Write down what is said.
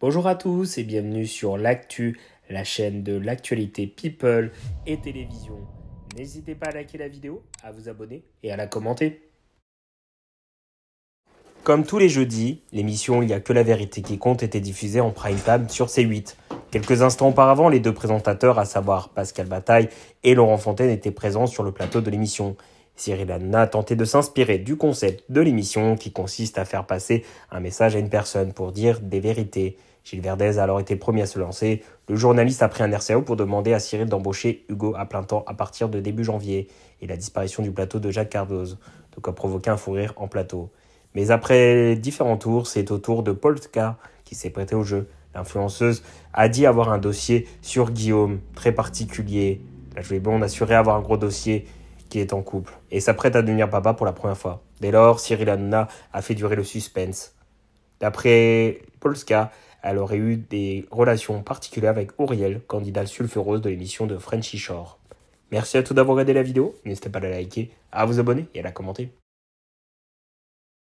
Bonjour à tous et bienvenue sur l'actu, la chaîne de l'actualité people et télévision. N'hésitez pas à liker la vidéo, à vous abonner et à la commenter. Comme tous les jeudis, l'émission Il n'y a que la vérité qui compte était diffusée en prime time sur C8. Quelques instants auparavant, les deux présentateurs, à savoir Pascal Bataille et Laurent Fontaine, étaient présents sur le plateau de l'émission. Cyril Anna a tenté de s'inspirer du concept de l'émission qui consiste à faire passer un message à une personne pour dire des vérités. Gilles Verdez a alors été premier à se lancer. Le journaliste a pris un RCAO pour demander à Cyril d'embaucher Hugo à plein temps à partir de début janvier et la disparition du plateau de Jacques Cardoz, de quoi provoquer un fou rire en plateau. Mais après différents tours, c'est au tour de Polska qui s'est prêté au jeu. L'influenceuse a dit avoir un dossier sur Guillaume, très particulier. La jolie blonde assurait avoir un gros dossier qui est en couple et s'apprête à devenir papa pour la première fois. Dès lors, Cyril Hanouna a fait durer le suspense. D'après Polska, elle aurait eu des relations particulières avec Auriel, candidat sulfureuse de l'émission de Frenchy Shore. Merci à tous d'avoir regardé la vidéo. N'hésitez pas à la liker, à vous abonner et à la commenter.